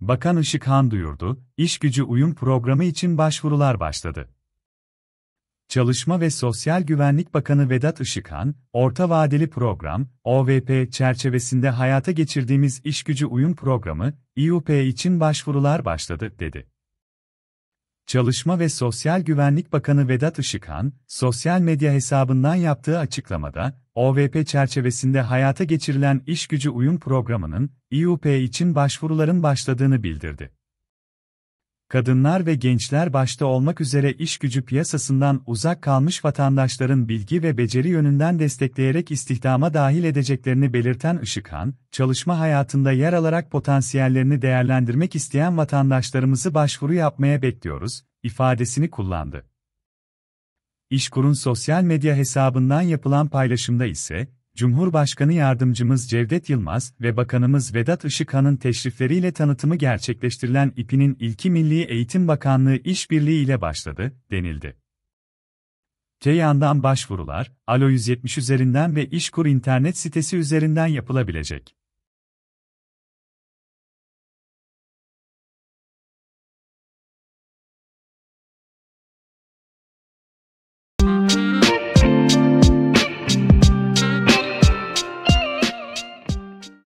Bakan Işıkhan duyurdu, iş gücü uyum programı için başvurular başladı. Çalışma ve Sosyal Güvenlik Bakanı Vedat Işıkhan, orta vadeli program, OVP çerçevesinde hayata geçirdiğimiz işgücü uyum programı, (IUP) için başvurular başladı, dedi. Çalışma ve Sosyal Güvenlik Bakanı Vedat Işıkhan, sosyal medya hesabından yaptığı açıklamada, OVP çerçevesinde hayata geçirilen iş gücü uyum programının, İUP için başvuruların başladığını bildirdi kadınlar ve gençler başta olmak üzere iş gücü piyasasından uzak kalmış vatandaşların bilgi ve beceri yönünden destekleyerek istihdama dahil edeceklerini belirten Işıkhan, çalışma hayatında yer alarak potansiyellerini değerlendirmek isteyen vatandaşlarımızı başvuru yapmaya bekliyoruz, ifadesini kullandı. İşkur'un sosyal medya hesabından yapılan paylaşımda ise, Cumhurbaşkanı Yardımcımız Cevdet Yılmaz ve Bakanımız Vedat Işıkhan'ın teşrifleriyle tanıtımı gerçekleştirilen İPİ'nin ilki Milli Eğitim Bakanlığı işbirliği ile başladı, denildi. Ceyhan'dan başvurular, Alo 170 üzerinden ve İşkur internet sitesi üzerinden yapılabilecek.